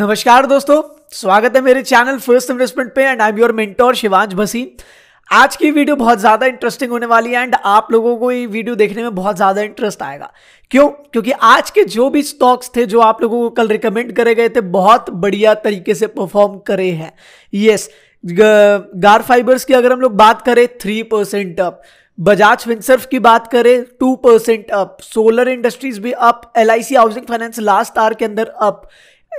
नमस्कार दोस्तों स्वागत है मेरे चैनल फर्स्ट इन्वेस्टमेंट पे and I am your mentor Shivansh Bhasi आज की वीडियो बहुत ज़्यादा इंटरेस्टिंग होने वाली है एंड आप लोगों को ये वीडियो देखने में बहुत ज़्यादा इंटरेस्ट आएगा क्यों क्योंकि आज के जो भी स्टॉक्स थे जो आप लोगों को कल रिकमेंड करे गए थे बहुत बढ़िया तरीके से परफॉर्म करे हैं यस गार फाइबर्स की अगर हम लोग बात करें three percent up Bajaj Finserv की बात करें two percent up solar industries भी up L housing finance last hour के अंदर अप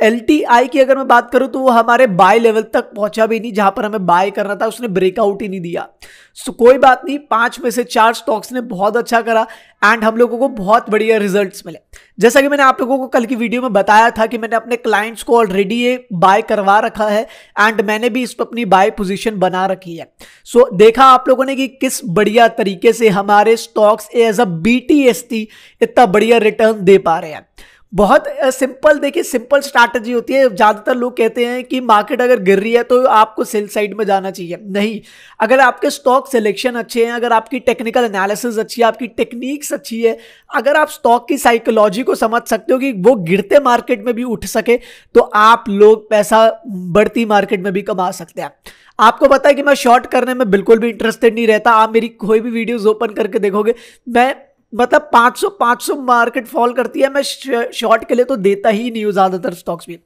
एल की अगर मैं बात करूं तो वो हमारे बाय लेवल तक पहुंचा भी नहीं जहां पर हमें बाय करना था उसने ब्रेकआउट ही नहीं दिया सो so, कोई बात नहीं पांच में से चार स्टॉक्स ने बहुत अच्छा करा एंड हम लोगों को बहुत बढ़िया रिजल्ट्स मिले जैसा कि मैंने आप लोगों को कल की वीडियो में बताया था कि मैंने अपने क्लाइंट्स को ऑलरेडी ये बाय करवा रखा है एंड मैंने भी इस पर अपनी बाय पोजिशन बना रखी है सो so, देखा आप लोगों ने कि किस बढ़िया तरीके से हमारे स्टॉक्स एज अ बी इतना बढ़िया रिटर्न दे पा रहे हैं बहुत सिंपल देखिए सिंपल स्ट्रैटेजी होती है ज़्यादातर लोग कहते हैं कि मार्केट अगर गिर रही है तो आपको सेल साइड में जाना चाहिए नहीं अगर आपके स्टॉक सिलेक्शन अच्छे हैं अगर आपकी टेक्निकल एनालिसिस अच्छी है आपकी टेक्निक्स अच्छी है अगर आप स्टॉक की साइकोलॉजी को समझ सकते हो कि वो गिरते मार्केट में भी उठ सके तो आप लोग पैसा बढ़ती मार्केट में भी कमा सकते हैं आपको पता है कि मैं शॉर्ट करने में बिल्कुल भी इंटरेस्टेड नहीं रहता आप मेरी कोई भी वीडियोज़ ओपन करके देखोगे मैं मतलब 500 500 मार्केट फॉल करती है मैं शॉर्ट के लिए तो देता ही नहीं हूँ ज़्यादातर स्टॉक्स में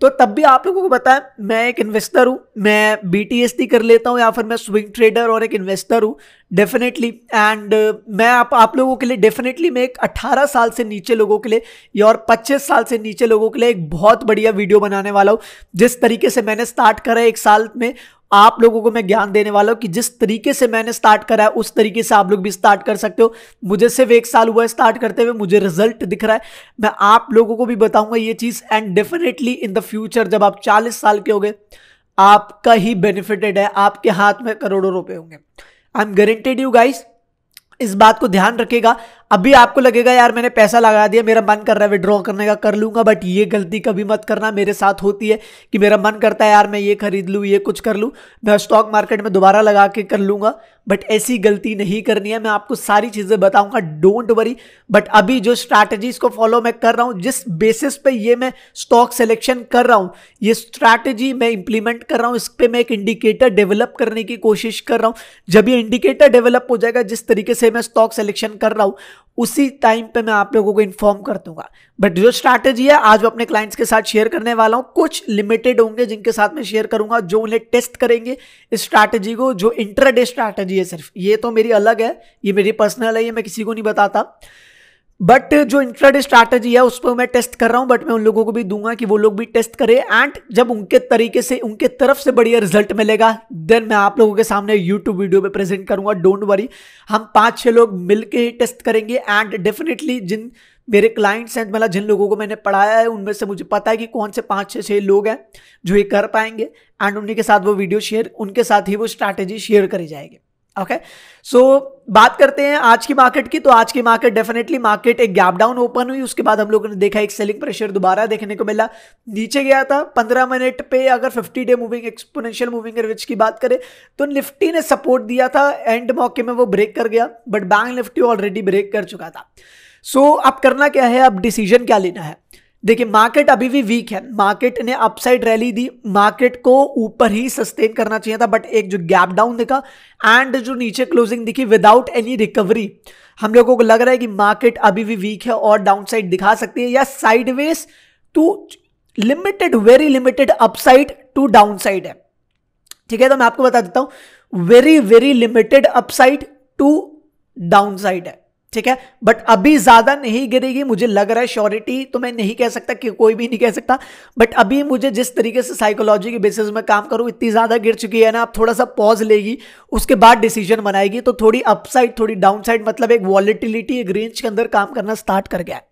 तो तब भी आप लोगों को पता है मैं एक इन्वेस्टर हूँ मैं बी कर लेता हूँ या फिर मैं स्विंग ट्रेडर और एक इन्वेस्टर हूँ डेफिनेटली एंड uh, मैं आप आप लोगों के लिए डेफिनेटली मैं एक 18 साल से नीचे लोगों के लिए या और 25 साल से नीचे लोगों के लिए एक बहुत बढ़िया वीडियो बनाने वाला हूँ जिस तरीके से मैंने स्टार्ट करा है एक साल में आप लोगों को मैं ज्ञान देने वाला हूँ कि जिस तरीके से मैंने स्टार्ट करा है उस तरीके से आप लोग भी स्टार्ट कर सकते हो मुझे सिर्फ एक साल हुआ है स्टार्ट करते हुए मुझे रिजल्ट दिख रहा है मैं आप लोगों को भी बताऊंगा ये चीज़ and definitely in the future जब आप चालीस साल के हो आपका ही बेनिफिटेड है आपके हाथ में करोड़ों रुपए होंगे I am guaranteed you guys इस बात को ध्यान रखेगा अभी आपको लगेगा यार मैंने पैसा लगा दिया मेरा मन कर रहा है विड्रॉ करने का कर लूंगा बट ये गलती कभी मत करना मेरे साथ होती है कि मेरा मन करता है यार मैं ये खरीद लूँ ये कुछ कर लूँ मैं स्टॉक मार्केट में दोबारा लगा के कर लूंगा बट ऐसी गलती नहीं करनी है मैं आपको सारी चीज़ें बताऊंगा डोंट वरी बट अभी जो स्ट्रैटेजीज को फॉलो मैं कर रहा हूँ जिस बेसिस पे ये मैं स्टॉक सिलेक्शन कर रहा हूँ ये स्ट्रैटेजी मैं इंप्लीमेंट कर रहा हूँ इस पर मैं एक इंडिकेटर डेवलप करने की कोशिश कर रहा हूँ जब ये इंडिकेटर डेवलप हो जाएगा जिस तरीके से मैं स्टॉक सिलेक्शन कर रहा हूँ उसी टाइम पे मैं आप लोगों को इन्फॉर्म कर दूंगा बट जो स्ट्रैटेजी है आज मैं अपने क्लाइंट्स के साथ शेयर करने वाला हूँ कुछ लिमिटेड होंगे जिनके साथ मैं शेयर करूंगा जो उन्हें टेस्ट करेंगे इस स्ट्रैटेजी को जो इंटरडे स्ट्रैटेजी है सिर्फ ये तो मेरी अलग है ये मेरी पर्सनल है ये मैं किसी को नहीं बताता बट uh, जो इंट्राडे स्ट्रैटेजी है उस पर मैं टेस्ट कर रहा हूं बट मैं उन लोगों को भी दूंगा कि वो लोग भी टेस्ट करें एंड जब उनके तरीके से उनके तरफ से बढ़िया रिजल्ट मिलेगा देन मैं आप लोगों के सामने यूट्यूब वीडियो पे प्रेजेंट करूंगा डोंट वरी हम पांच छह लोग मिल के ही टेस्ट करेंगे एंड डेफिनेटली जिन मेरे क्लाइंट्स हैं मतलब जिन लोगों को मैंने पढ़ाया है उनमें से मुझे पता है कि कौन से पाँच छः छः लोग हैं जो ये कर पाएंगे एंड उन्हीं के साथ वो वीडियो शेयर उनके साथ ही वो स्ट्रैटेजी शेयर करी जाएगी ओके सो बात करते हैं आज की मार्केट की तो आज की मार्केट डेफिनेटली मार्केट एक गैप डाउन ओपन हुई उसके बाद हम लोगों ने देखा एक सेलिंग प्रेशर दोबारा देखने को मिला नीचे गया था पंद्रह मिनट पे अगर fifty day moving exponential moving average की बात करें तो निफ्टी ने सपोर्ट दिया था एंड मौके में वो ब्रेक कर गया but bank Nifty already break कर चुका था सो so, अब करना क्या है अब डिसीजन क्या लेना है देखिए मार्केट अभी भी वीक है मार्केट ने अपसाइड रैली दी मार्केट को ऊपर ही सस्टेन करना चाहिए था बट एक जो गैप डाउन दिखा एंड जो नीचे क्लोजिंग दिखी विदाउट एनी रिकवरी हम लोगों को लग रहा है कि मार्केट अभी भी वीक है और डाउन साइड दिखा सकती है या sideways to limited very limited upside to down side है ठीक है तो मैं आपको बता देता हूं very very limited upside to down side है ठीक है बट अभी ज़्यादा नहीं गिरेगी मुझे लग रहा है श्योरिटी तो मैं नहीं कह सकता कि कोई भी नहीं कह सकता बट अभी मुझे जिस तरीके से साइकोलॉजी के बेसिस में काम करूँ इतनी ज़्यादा गिर चुकी है ना आप थोड़ा सा पॉज लेगी उसके बाद डिसीजन बनाएगी तो थोड़ी अपसाइड थोड़ी डाउन मतलब एक वॉलिटिलिटी एक रेंज के अंदर काम करना स्टार्ट कर गया है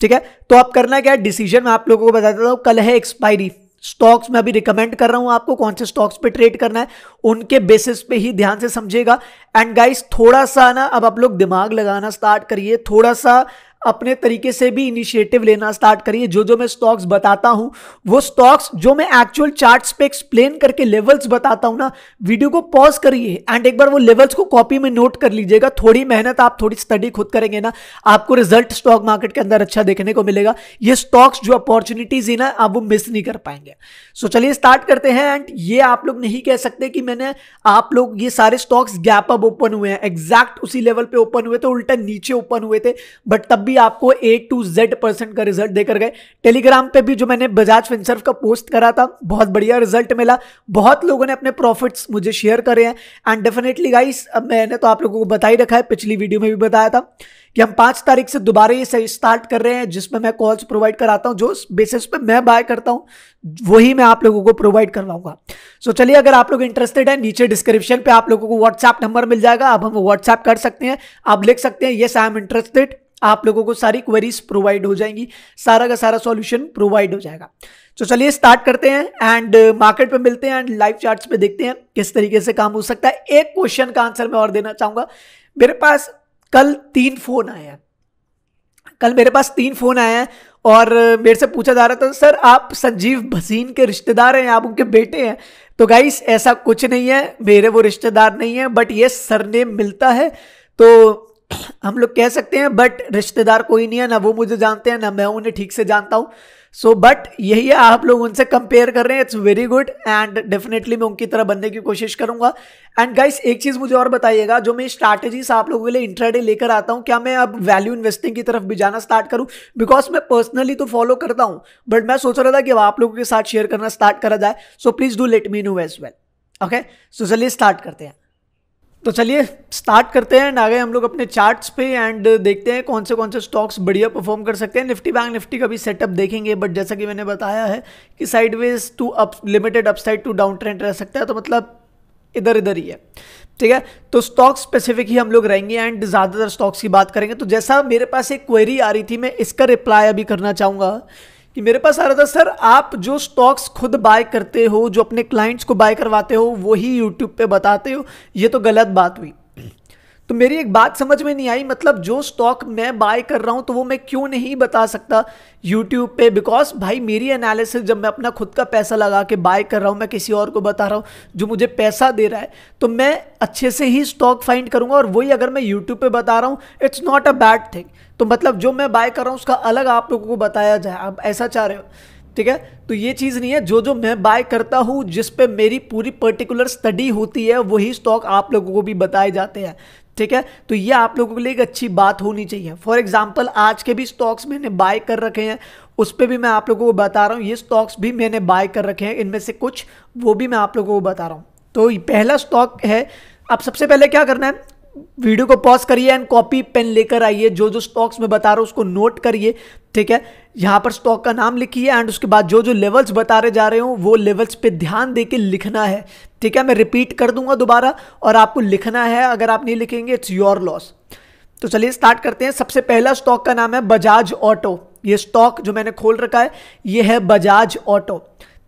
ठीक है तो आप करना क्या है डिसीजन मैं आप लोगों को बता देता हूँ कल है एक्सपायरी स्टॉक्स में अभी रिकमेंड कर रहा हूं आपको कौन से स्टॉक्स पे ट्रेड करना है उनके बेसिस पे ही ध्यान से समझेगा एंड गाइस थोड़ा सा ना अब आप लोग दिमाग लगाना स्टार्ट करिए थोड़ा सा अपने तरीके से भी इनिशिएटिव लेना स्टार्ट करिए जो जो मैं स्टॉक्स बताता हूँ वो स्टॉक्स जो मैं एक्चुअल चार्ट्स पे एक्सप्लेन करके लेवल्स बताता हूँ ना वीडियो को पॉज करिए एंड एक बार वो लेवल्स को कॉपी में नोट कर लीजिएगा थोड़ी मेहनत आप थोड़ी स्टडी खुद करेंगे ना आपको रिजल्ट स्टॉक मार्केट के अंदर अच्छा देखने को मिलेगा ये स्टॉक्स जो अपॉर्चुनिटीज है ना आप वो मिस नहीं कर पाएंगे सो so, चलिए स्टार्ट करते हैं एंड ये आप लोग नहीं कह सकते कि मैंने आप लोग ये सारे स्टॉक्स गैप अप ओपन हुए हैं एग्जैक्ट उसी लेवल पे ओपन हुए थे उल्टा नीचे ओपन हुए थे बट तब भी आपको ए टू जेड परसेंट का रिजल्ट देकर गए टेलीग्राम पे भी जो मैंने बजाज फिनसर्व का पोस्ट करा था बहुत बढ़िया रिजल्ट मिला बहुत लोगों ने अपने प्रॉफिट्स मुझे शेयर करे हैं एंड डेफिनेटली गाइस अब मैंने तो आप लोगों को बता ही रखा है पिछली वीडियो में भी बताया था कि हम पाँच तारीख से दोबारा ये सही स्टार्ट कर रहे हैं जिसमें मैं कॉल्स प्रोवाइड कराता हूँ जो बेसिस पे मैं बाय करता हूँ वही मैं आप लोगों को प्रोवाइड करवाऊंगा सो so, चलिए अगर आप लोग इंटरेस्टेड हैं नीचे डिस्क्रिप्शन पे आप लोगों को व्हाट्सएप नंबर मिल जाएगा अब हम व्हाट्सएप कर सकते हैं आप लिख सकते हैं येस आई एम इंटरेस्टेड आप लोगों को सारी क्वेरीज प्रोवाइड हो जाएंगी सारा का सारा सॉल्यूशन प्रोवाइड हो जाएगा तो चलिए स्टार्ट करते हैं एंड मार्केट uh, पे मिलते हैं एंड लाइव चार्ट्स पे देखते हैं किस तरीके से काम हो सकता है एक क्वेश्चन का आंसर मैं और देना चाहूंगा मेरे पास कल तीन फोन आए हैं कल मेरे पास तीन फोन आए हैं और uh, मेरे से पूछा जा रहा था सर आप संजीव भसीन के रिश्तेदार हैं आप उनके बेटे हैं तो गाइस ऐसा कुछ नहीं है मेरे वो रिश्तेदार नहीं है बट ये सरनेम मिलता है तो हम लोग कह सकते हैं बट रिश्तेदार कोई नहीं है ना वो मुझे जानते हैं ना मैं उन्हें ठीक से जानता हूँ सो so, बट यही है आप लोग उनसे कंपेयर कर रहे हैं it's very good and definitely मैं उनकी तरह बनने की कोशिश करूंगा एंड गाइस एक चीज़ मुझे और बताइएगा जो मैं स्ट्रैटेजीज आप लोगों के लिए इंट्राडे लेकर आता हूँ क्या मैं अब वैल्यू इन्वेस्टिंग की तरफ भी जाना स्टार्ट करूँ बिकॉज मैं पर्सनली तो फॉलो करता हूँ बट मैं सोच रहा था कि अब आप लोगों के साथ शेयर करना स्टार्ट करा जाए so please do let me know as well okay so चलिए स्टार्ट करते हैं तो चलिए स्टार्ट करते हैं एंड आ गए हम लोग अपने चार्ट्स पे एंड देखते हैं कौन से कौन से स्टॉक्स बढ़िया परफॉर्म कर सकते हैं निफ्टी बैंक निफ्टी का भी सेटअप देखेंगे बट जैसा कि मैंने बताया है कि sideways to up limited upside to down trend रह सकता है तो मतलब इधर इधर ही है ठीक है तो स्टॉक स्पेसिफिक ही हम लोग रहेंगे एंड ज़्यादातर स्टॉक्स की बात करेंगे तो जैसा मेरे पास एक क्वेरी आ रही थी मैं इसका रिप्लाई अभी करना चाहूँगा कि मेरे पास आ रहा था सर आप जो स्टॉक्स खुद बाय करते हो जो अपने क्लाइंट्स को बाय करवाते हो वही यूट्यूब पे बताते हो ये तो गलत बात हुई तो मेरी एक बात समझ में नहीं आई मतलब जो स्टॉक मैं बाय कर रहा हूँ तो वो मैं क्यों नहीं बता सकता यूट्यूब पे बिकॉज भाई मेरी एनालिसिस जब मैं अपना खुद का पैसा लगा के बाय कर रहा हूँ मैं किसी और को बता रहा हूँ जो मुझे पैसा दे रहा है तो मैं अच्छे से ही स्टॉक फाइंड करूँगा और वही अगर मैं यूट्यूब पर बता रहा हूँ it's not a bad thing तो मतलब जो मैं बाय कर रहा हूँ उसका अलग आप लोगों को बताया जाए आप ऐसा चाह रहे हो ठीक है तो ये चीज़ नहीं है जो जो मैं बाय करता हूँ जिस पे मेरी पूरी पर्टिकुलर स्टडी होती है वही स्टॉक आप लोगों को भी बताए जाते हैं ठीक है तो ये आप लोगों के लिए एक अच्छी बात होनी चाहिए फॉर एग्जाम्पल आज के भी स्टॉक्स मैंने बाय कर रखे हैं उस पर भी मैं आप लोगों को बता रहा हूँ ये स्टॉक्स भी मैंने बाय कर रखे हैं इनमें से कुछ वो भी मैं आप लोगों को बता रहा हूँ तो पहला स्टॉक है अब सबसे पहले क्या करना है वीडियो को पॉज करिए एंड कॉपी पेन लेकर आइए जो जो स्टॉक्स में बता रहा हूँ उसको नोट करिए ठीक है यहाँ पर स्टॉक का नाम लिखी है एंड उसके बाद जो जो लेवल्स बता रहे जा रहे हो वो लेवल्स पे ध्यान दे के लिखना है ठीक है मैं रिपीट कर दूंगा दोबारा और आपको लिखना है अगर आप नहीं लिखेंगे इट्स योर लॉस तो चलिए स्टार्ट करते हैं सबसे पहला स्टॉक का नाम है बजाज ऑटो ये स्टॉक जो मैंने खोल रखा है ये है बजाज ऑटो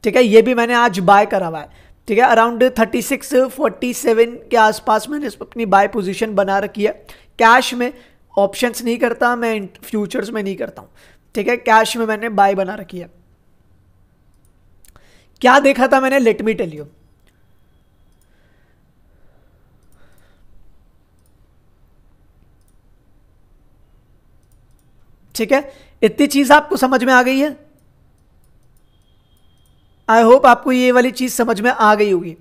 ठीक है ये भी मैंने आज बाय करा हुआ है ठीक है अराउंड 36 47 के आसपास मैंने इस अपनी बाय पोजीशन बना रखी है कैश में ऑप्शंस नहीं करता मैं फ्यूचर्स में नहीं करता हूँ ठीक है कैश में मैंने बाय बना रखी है क्या देखा था मैंने लेट मी टेल यू ठीक है इतनी चीज आपको समझ में आ गई है आई होप आपको ये वाली चीज समझ में आ गई होगी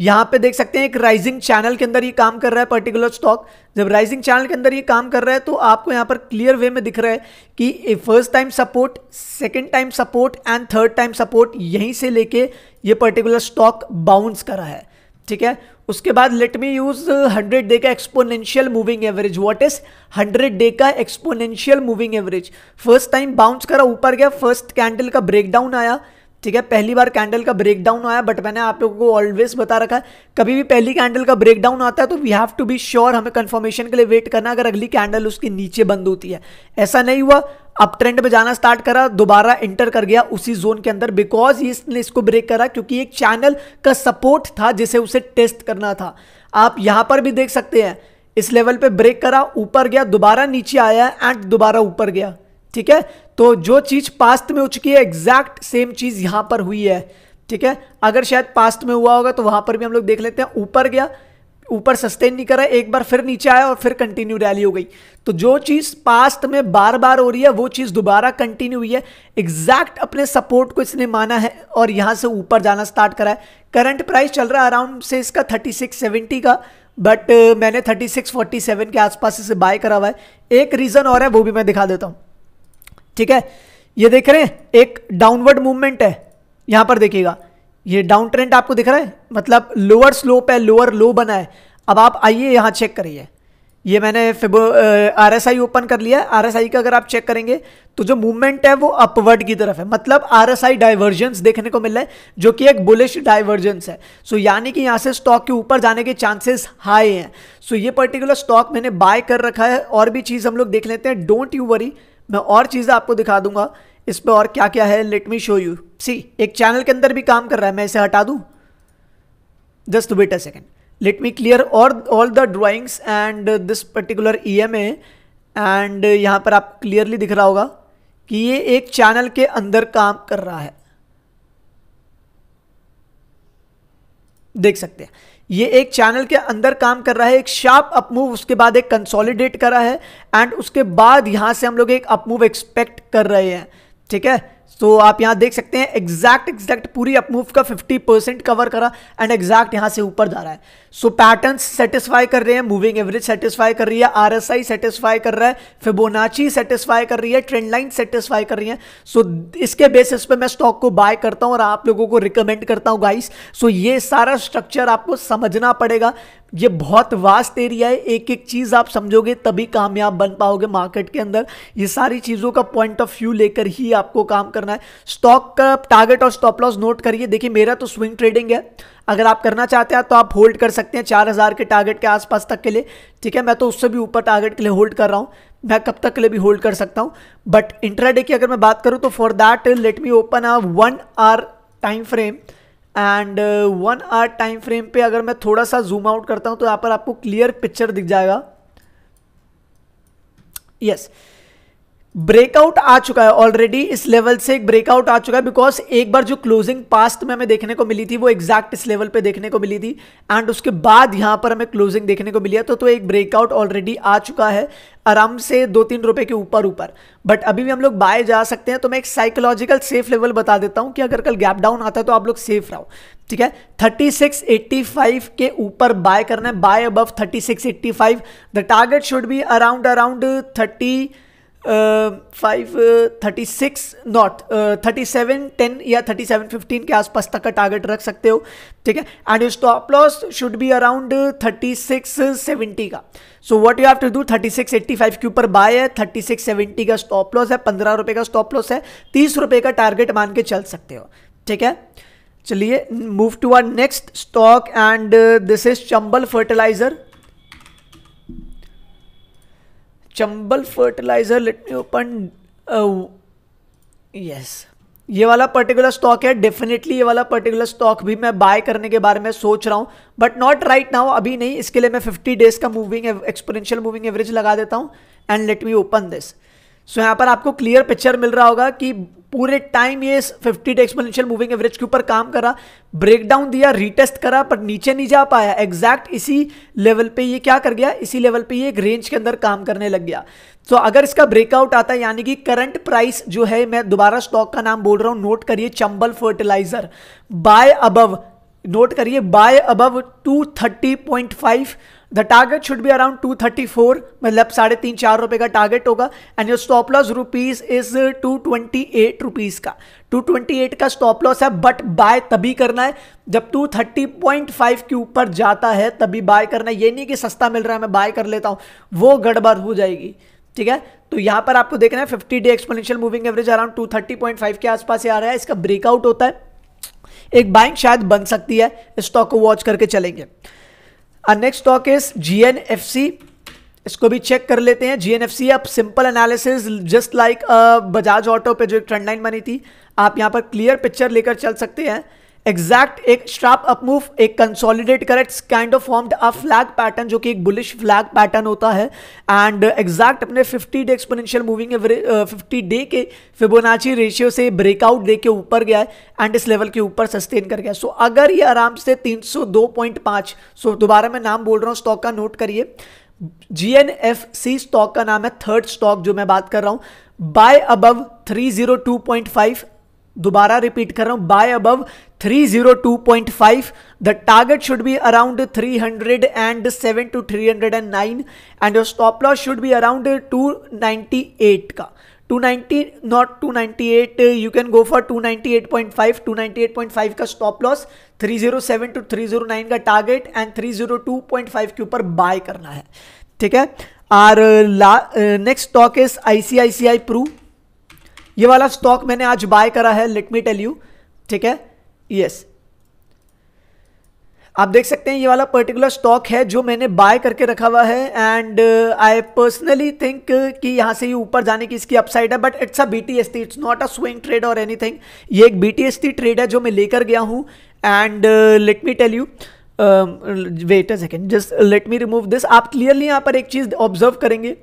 यहां पे देख सकते हैं एक राइजिंग चैनल के अंदर ये काम कर रहा है पर्टिकुलर स्टॉक जब राइजिंग चैनल के अंदर ये काम कर रहा है तो आपको यहां पर क्लियर वे में दिख रहा है कि first time support second time support and third time support यहीं से लेके ये पर्टिकुलर स्टॉक बाउंस करा है ठीक है उसके बाद लेट मी यूज 100 डे का exponential moving average what is 100 day का exponential moving average first time bounce करा ऊपर गया फर्स्ट कैंडल का ब्रेकडाउन आया ठीक है पहली बार कैंडल का ब्रेकडाउन आया बट मैंने आप लोगों को ऑलवेज बता रखा है कभी भी पहली कैंडल का ब्रेकडाउन आता है तो we have to be sure हमें कंफर्मेशन के लिए वेट करना अगर अगली कैंडल उसके नीचे बंद होती है ऐसा नहीं हुआ अब ट्रेंड में जाना स्टार्ट करा दोबारा एंटर कर गया उसी जोन के अंदर बिकॉज इसने इसको ब्रेक करा क्योंकि एक चैनल का सपोर्ट था जिसे उसे टेस्ट करना था आप यहां पर भी देख सकते हैं इस लेवल पे ब्रेक करा ऊपर गया दोबारा नीचे आया एंड दोबारा ऊपर गया ठीक है तो जो चीज़ पास्ट में हो चुकी है एग्जैक्ट सेम चीज़ यहाँ पर हुई है ठीक है अगर शायद पास्ट में हुआ होगा तो वहाँ पर भी हम लोग देख लेते हैं ऊपर गया ऊपर सस्टेन नहीं करा एक बार फिर नीचे आया और फिर कंटिन्यू रैली हो गई तो जो चीज़ पास्ट में बार बार हो रही है वो चीज़ दोबारा कंटिन्यू हुई है एग्जैक्ट अपने सपोर्ट को इसने माना है और यहाँ से ऊपर जाना स्टार्ट करा है करंट प्राइस चल रहा है अराउंड से इसका थर्टी सिक्स सेवेंटी का बट मैंने थर्टी सिक्स फोर्टी सेवन के आसपास इसे बाय करा हुआ है एक रीज़न और है वो भी मैं दिखा देता हूँ ठीक है ये देख रहे हैं एक डाउनवर्ड मूवमेंट है यहां पर देखिएगा ये डाउन ट्रेंड आपको दिख रहा है मतलब लोअर स्लोप है लोअर लो बना है अब आप आइए यहां चेक करिए ये मैंने fibo R S I open कर लिया है आर एस आई का अगर आप चेक करेंगे तो जो मूवमेंट है वो अपवर्ड की तरफ है मतलब आर एस आई डाइवर्जेंस देखने को मिल रहा है जो कि एक बुलिश डाइवर्जेंस है सो यानी कि यहाँ से स्टॉक के ऊपर जाने के चांसेस हाई हैं सो ये पर्टिकुलर स्टॉक मैंने बाय कर रखा है और भी चीज़ हम लोग देख लेते हैं डोंट यू वरी मैं और चीज़ें आपको दिखा दूंगा इसमें और क्या क्या है let me show you see एक चैनल के अंदर भी काम कर रहा है मैं इसे हटा दूँ just wait a second let me clear और all the drawings and this particular E M A and यहाँ पर आप क्लियरली दिख रहा होगा कि ये एक चैनल के अंदर काम कर रहा है देख सकते हैं ये एक चैनल के अंदर काम कर रहा है एक शार्प अपमूव उसके बाद एक कंसोलिडेट करा है एंड उसके बाद यहाँ से हम लोग एक अपमूव एक्सपेक्ट कर रहे हैं ठीक है तो आप यहाँ देख सकते हैं एग्जैक्ट एग्जैक्ट पूरी अपमूव का 50 परसेंट कवर करा एंड एग्जैक्ट यहाँ से ऊपर जा रहा है सो पैटर्न सेटिस्फाई कर रहे हैं मूविंग एवरेज सेटिस्फाई कर रही है आरएसआई सेटिस्फाई कर रहा है फिबोनाची सेटिस्फाई कर रही है ट्रेंड लाइन सेटिस्फाई कर रही है सो so, इसके बेसिस पे मैं स्टॉक को बाय करता हूँ और आप लोगों को रिकमेंड करता हूँ गाइस सो so, ये सारा स्ट्रक्चर आपको समझना पड़ेगा ये बहुत वास्ट एरिया है एक एक चीज़ आप समझोगे तभी कामयाब बन पाओगे मार्केट के अंदर ये सारी चीज़ों का पॉइंट ऑफ व्यू लेकर ही आपको काम कर करना है स्टॉक का टारगेट और स्टॉप लॉस नोट करिए देखिए मेरा तो स्विंग ट्रेडिंग है अगर आप करना चाहते हैं तो आप होल्ड कर सकते हैं चार हज़ार के टारगेट के आसपास तक के लिए ठीक है मैं तो उससे भी ऊपर टारगेट के लिए होल्ड कर रहा हूँ मैं कब तक के लिए भी होल्ड कर सकता हूँ बट इंट्राडे की अगर मैं बात करूँ तो for that let me open a one hour time frame and one hour time frame पे अगर मैं थोड़ा सा जूम आउट करता हूँ तो यहाँ पर आपको क्लियर पिक्चर दिख जाएगा यस yes. ब्रेकआउट आ चुका है ऑलरेडी इस लेवल से एक ब्रेकआउट आ चुका है बिकॉज एक बार जो क्लोजिंग पास्ट में हमें देखने को मिली थी वो एग्जैक्ट इस लेवल पे देखने को मिली थी एंड उसके बाद यहां पर हमें क्लोजिंग देखने को मिली है तो, तो एक ब्रेकआउट ऑलरेडी आ चुका है आराम से दो तीन रुपए के ऊपर ऊपर बट अभी भी हम लोग बाय जा सकते हैं तो मैं एक साइकोलॉजिकल सेफ लेवल बता देता हूं कि अगर कल गैप डाउन आता है तो आप लोग सेफ रहो ठीक है 3685 के ऊपर बाय करना है buy above 3685 the target should be around around 30 five thirty six not thirty seven ten या थर्टी सेवन फिफ्टीन के आसपास तक का टारगेट रख सकते हो ठीक है and your stop loss should be around thirty six seventy का so what you have to do thirty six eighty five के ऊपर बाय है थर्टी सिक्स सेवेंटी का स्टॉप लॉस है पंद्रह रुपये का स्टॉप लॉस है तीस रुपये का टारगेट मान के चल सकते हो ठीक है चलिए move to our next stock and this is Chambal fertiliser Chambal fertiliser let me open yes ये वाला पर्टिकुलर स्टॉक है डेफिनेटली ये वाला पर्टिकुलर स्टॉक भी मैं बाय करने के बारे में सोच रहा हूँ बट नॉट राइट नाउ अभी नहीं इसके लिए मैं 50 डेज का मूविंग एक्सपोनेंशियल मूविंग एवरेज लगा देता हूँ and let me open this so यहाँ पर आपको क्लियर पिक्चर मिल रहा होगा कि पूरे टाइम ये 50 एक्सपोनेंशियल मूविंग एवरेज के ऊपर काम करा ब्रेकडाउन दिया रीटेस्ट करा पर नीचे नहीं जा पाया एग्जैक्ट इसी लेवल पे ये क्या कर गया इसी लेवल पे ये एक रेंज के अंदर काम करने लग गया तो so, अगर इसका ब्रेकआउट आता है यानी कि करंट प्राइस जो है मैं दोबारा स्टॉक का नाम बोल रहा हूँ नोट करिए Chambal fertiliser buy above note करिए buy above two thirty point five the target should be around two thirty four मतलब साढ़े तीन चार रुपये का टारगेट होगा and your stop loss rupees is two twenty eight rupees का टू ट्वेंटी एट का स्टॉप लॉस है बट बाय तभी करना है जब टू थर्टी पॉइंट फाइव के ऊपर जाता है तभी बाय करना है ये नहीं कि सस्ता मिल रहा है मैं बाय कर लेता हूँ वो गड़बड़ हो जाएगी ठीक है तो यहाँ पर आपको देखना है fifty day exponential moving average around two thirty point five के आसपास आ रहा है इसका ब्रेकआउट होता है एक बाइंग शायद बन सकती है स्टॉक को वॉच करके चलेंगे नेक्स्ट स्टॉक इज जीएनएफसी इसको भी चेक कर लेते हैं जीएनएफसी अब simple analysis just like Bajaj auto पे जो एक ट्रेंड लाइन बनी थी आप यहां पर क्लियर पिक्चर लेकर चल सकते हैं एग्जैक्ट एक स्ट्रैप अपमूव एक कंसोलिडेट कर it's kind of formed a flag pattern जो कि एक बुलिश फ्लैग पैटर्न होता है एंड एग्जैक्ट uh, अपने 50 day exponential moving fifty day के फिबोनाची रेशियो से ब्रेकआउट दे के ऊपर गया है एंड इस लेवल के ऊपर सस्टेन कर गया सो so, अगर ये आराम से 302.5 सो so, दोबारा मैं नाम बोल रहा हूँ स्टॉक का नोट करिए G N F C stock का नाम है थर्ड स्टॉक जो मैं बात कर रहा हूँ बाय अबव 302.5 दोबारा रिपीट कर रहा हूं बाय अब three zero two point five the target should be around three hundred and seven to three hundred and nine and stop loss should be around two ninety eight का 290 not 298 you can go for 298.5 298.5 का stop loss 307 to 309 का target and 302.5 के ऊपर buy करना है ठीक है our next stock is ICICI Pru ये वाला स्टॉक मैंने आज बाय करा है लेट मी टेल यू ठीक है यस आप देख सकते हैं ये वाला पर्टिकुलर स्टॉक है जो मैंने बाय करके रखा हुआ है एंड आई पर्सनली थिंक कि यहाँ से ये ऊपर जाने की इसकी अपसाइड है but it's a B T S T it's not a swing trade or anything ये एक B T S T trade है जो मैं लेकर गया हूँ and let me tell you wait a second just let me remove this आप clearly यहाँ पर एक चीज़ ऑब्जर्व करेंगे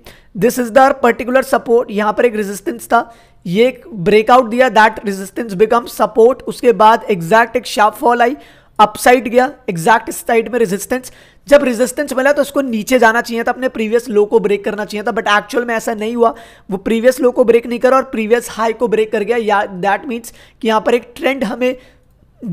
this is the particular support यहाँ पर एक रेजिस्टेंस था ये एक ब्रेकआउट दिया दैट रेजिस्टेंस बिकम सपोर्ट उसके बाद एग्जैक्ट एक शार्प फॉल आई अपसाइड गया एग्जैक्ट साइड में रेजिस्टेंस जब रेजिस्टेंस मिला तो उसको नीचे जाना चाहिए था अपने प्रीवियस लो को ब्रेक करना चाहिए था बट एक्चुअल में ऐसा नहीं हुआ वो प्रीवियस लो को ब्रेक नहीं करा और प्रीवियस हाई को ब्रेक कर गया या दैट मीन्स कि यहाँ पर एक ट्रेंड हमें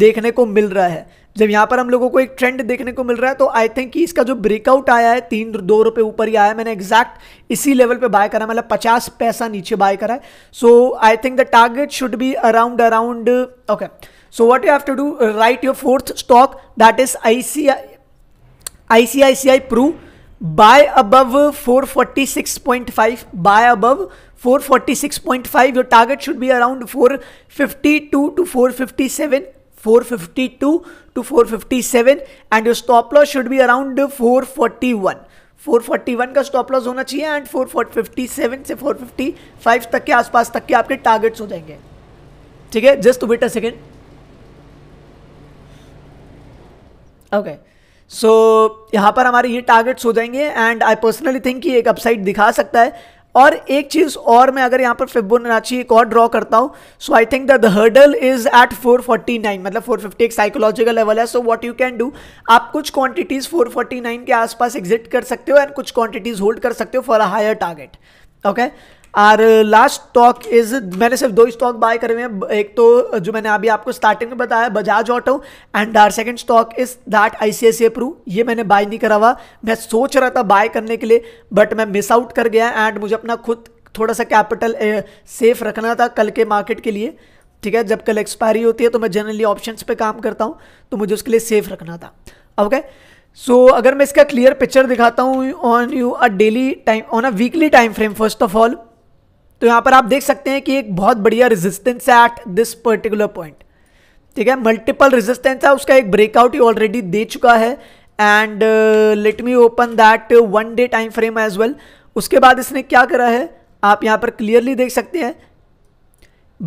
देखने को मिल रहा है जब यहाँ पर हम लोगों को एक ट्रेंड देखने को मिल रहा है तो आई थिंक कि इसका जो ब्रेकआउट आया है तीन दो रुपये ऊपर ही आया है मैंने एग्जैक्ट इसी लेवल पे बाय करा मतलब पचास पैसा नीचे बाय करा है so I think the target should be around around okay so what you have to do right your fourth stock that is I C I C I four forty six point five your target should be around four fifty two to four fifty seven 452 to 457 and your stop loss should be around 441 441 का stop loss होना चाहिए and 457 से 455 तक के आसपास तक के आपके टारगेट्स हो जाएंगे ठीक है just wait a second okay so यहां पर हमारे ये टारगेट्स हो जाएंगे एंड आई पर्सनली थिंक कि एक अपसाइड दिखा सकता है और एक चीज़ और मैं अगर यहां पर फिबोनाची एक और ड्रॉ करता हूं so I think the hurdle is at 449 मतलब 450 एक साइकोलॉजिकल लेवल है so what you can do आप कुछ क्वांटिटीज़ 449 के आसपास एग्जिट कर सकते हो एंड कुछ क्वांटिटीज़ होल्ड कर सकते हो for a higher target okay और लास्ट स्टॉक इज मैंने सिर्फ दो स्टॉक बाय करे हुए हैं एक तो जो मैंने अभी आपको स्टार्टिंग में बताया Bajaj auto and our second stock is that I C I Pru ये मैंने बाय नहीं करा हुआ मैं सोच रहा था बाय करने के लिए बट मैं मिस आउट कर गया एंड मुझे अपना खुद थोड़ा सा कैपिटल सेफ रखना था कल के मार्केट के लिए ठीक है जब कल एक्सपायरी होती है तो मैं जनरली ऑप्शन पर काम करता हूँ तो मुझे उसके लिए सेफ रखना था ओके okay? सो so, अगर मैं इसका क्लियर पिक्चर दिखाता हूँ on you a daily time on a weekly time frame first of all तो यहाँ पर आप देख सकते हैं कि एक बहुत बढ़िया रेजिस्टेंस है एट दिस पर्टिकुलर पॉइंट ठीक है मल्टीपल रेजिस्टेंस है उसका एक ब्रेकआउट ही ऑलरेडी दे चुका है and let me open that one day time frame as well उसके बाद इसने क्या करा है आप यहां पर क्लियरली देख सकते हैं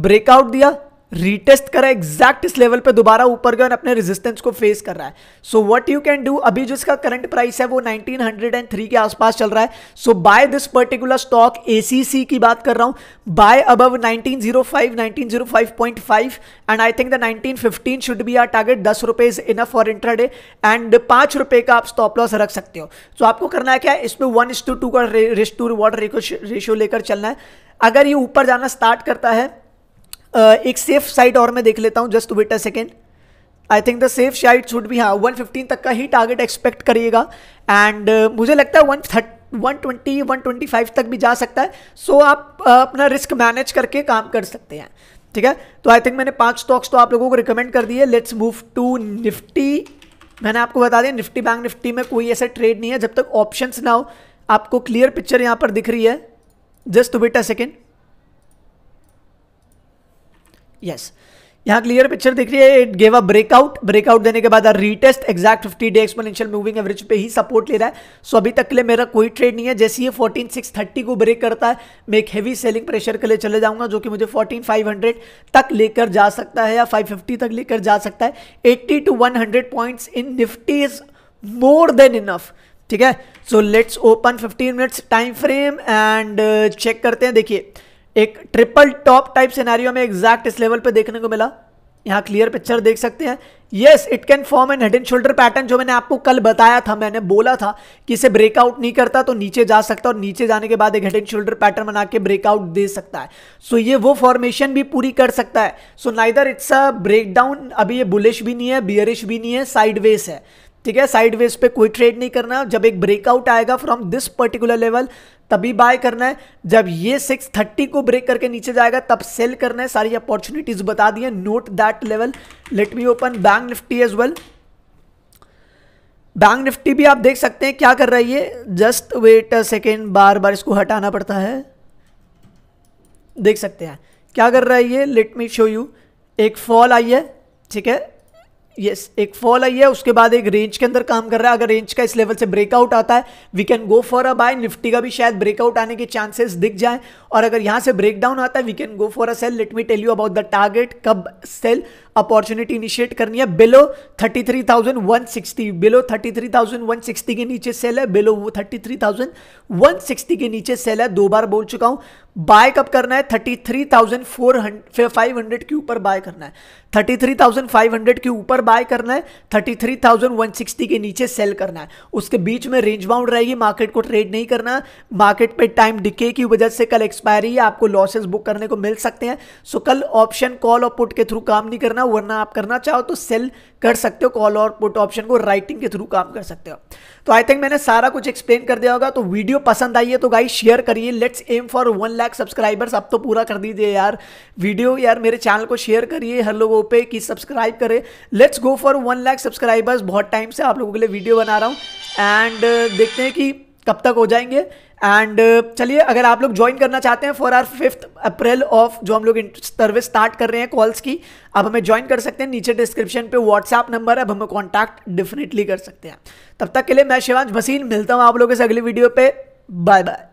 ब्रेकआउट दिया रीटेस्ट करा एग्जैक्ट इस लेवल पे दोबारा ऊपर गया और अपने रेजिस्टेंस को फेस कर रहा है so what you can do अभी जो इसका करंट प्राइस है वो 1903 के आसपास चल रहा है so buy this particular stock ACC की बात कर रहा हूं buy above 1905 1905.5 and I think the 1915 should be our target दस रुपए is enough for intraday and पांच रुपए का आप स्टॉप लॉस रख सकते हो सो so, आपको करना है क्या इसमें वन इस टू टू का रिस्क टू रिवॉर्ड रेशियो लेकर चलना है अगर ये ऊपर जाना स्टार्ट करता है Uh, एक सेफ साइट और मैं देख लेता हूँ just wait a second I think the safe site should भी हाँ वन फिफ्टीन तक का ही टारगेट एक्सपेक्ट करिएगा एंड uh, मुझे लगता है one thirty one twenty one twenty five तक भी जा सकता है सो so आप uh, अपना रिस्क मैनेज करके काम कर सकते हैं ठीक है तो आई थिंक मैंने पांच स्टॉक्स तो आप लोगों को रिकमेंड कर दिए लेट्स मूव टू निफ्टी मैंने आपको बता दिया निफ्टी बैंक निफ्टी में कोई ऐसा ट्रेड नहीं है जब तक ऑप्शंस ना हो आपको क्लियर पिक्चर यहाँ पर दिख रही है just to a second yes यहाँ क्लियर पिक्चर देख रही है it gave a breakout breakout देने के बाद retest exact 50 day exponential moving average पे ही सपोर्ट ले रहा है सो so, अभी तक के लिए मेरा कोई ट्रेड नहीं है जैसे ये 14630 को ब्रेक करता है मैं एक हेवी सेलिंग प्रेशर के लिए चले जाऊंगा जो कि मुझे 14500 तक लेकर जा सकता है या 550 तक लेकर जा सकता है eighty two 100 points in Nifty is more than enough ठीक है so let's open fifteen minutes time frame and check करते हैं देखिए एक ट्रिपल टॉप टाइप सिनेरियो में एग्जैक्ट इस लेवल पे देखने को मिला यहाँ क्लियर पिक्चर देख सकते हैं yes it can form an head and shoulder pattern जो मैंने आपको कल बताया था मैंने बोला था कि इसे ब्रेकआउट नहीं करता तो नीचे जा सकता और नीचे जाने के बाद एक हेड एंड शोल्डर पैटर्न बना के ब्रेकआउट दे सकता है सो so, ये वो फॉर्मेशन भी पूरी कर सकता है so neither it's a breakdown अभी ये बुलिश भी नहीं है बियरिश भी नहीं है साइडवेज है ठीक है साइड वेज पे कोई ट्रेड नहीं करना जब एक ब्रेकआउट आएगा फ्रॉम दिस पर्टिकुलर लेवल तभी बाय करना है जब ये 630 को ब्रेक करके नीचे जाएगा तब सेल करना है सारी अपॉर्चुनिटीज बता दिए note that level let me open bank Nifty as well bank Nifty भी आप देख सकते हैं क्या कर रही है जस्ट वेट अ सेकेंड बार बार इसको हटाना पड़ता है देख सकते हैं क्या कर रही है लेट मी शो यू एक फॉल आई है ठीक है यस एक फॉल आई है उसके बाद एक रेंज के अंदर काम कर रहा है अगर रेंज का इस लेवल से ब्रेकआउट आता है we can go for a buy Nifty का भी शायद ब्रेकआउट आने के चांसेस दिख जाए और अगर यहाँ से ब्रेकडाउन आता है we can go for a sell let me tell you about the target कब सेल अपॉर्चुनिटी इनिशिएट करनी है बिलो 33,160 बिलो 33,160 के नीचे सेल है बिलो 33,160 के नीचे सेल है दो बार बोल चुका हूं बाय कब करना है 33,400 के ऊपर बाय करना है 33,500 के ऊपर बाय करना है 33,160 के नीचे सेल करना है उसके बीच में रेंज बाउंड रहेगी मार्केट को ट्रेड नहीं करना मार्केट पे टाइम डिके की वजह से कल एक्सपायरी है आपको लॉसेस बुक करने को मिल सकते हैं सो कल ऑप्शन कॉल और पुट के थ्रू काम नहीं करना करना वरना आप करना चाहो तो सेल कर सकते हो कॉल और पुट ऑप्शन को राइटिंग के थ्रू काम कर सकते हो तो आई थिंक मैंने सारा कुछ एक्सप्लेन कर दिया होगा तो वीडियो पसंद आई है तो गाई शेयर करिए let's aim for one lakh subscribers अब तो पूरा कर दीजिए यार वीडियो यार मेरे चैनल को शेयर करिए हर लोगों पर कि सब्सक्राइब करें let's go for one lakh subscribers बहुत टाइम से आप लोगों के लिए वीडियो बना रहा हूँ एंड देखते हैं कि कब तक हो जाएंगे एंड uh, चलिए अगर आप लोग ज्वाइन करना चाहते हैं for our fifth April of जो हम लोग सर्विस स्टार्ट कर रहे हैं कॉल्स की अब हमें ज्वाइन कर सकते हैं नीचे डिस्क्रिप्शन पे व्हाट्सएप नंबर है अब हमें कॉन्टैक्ट डेफिनेटली कर सकते हैं तब तक के लिए मैं शिवांश भसीन मिलता हूँ आप लोगों से अगली वीडियो पे बाय बाय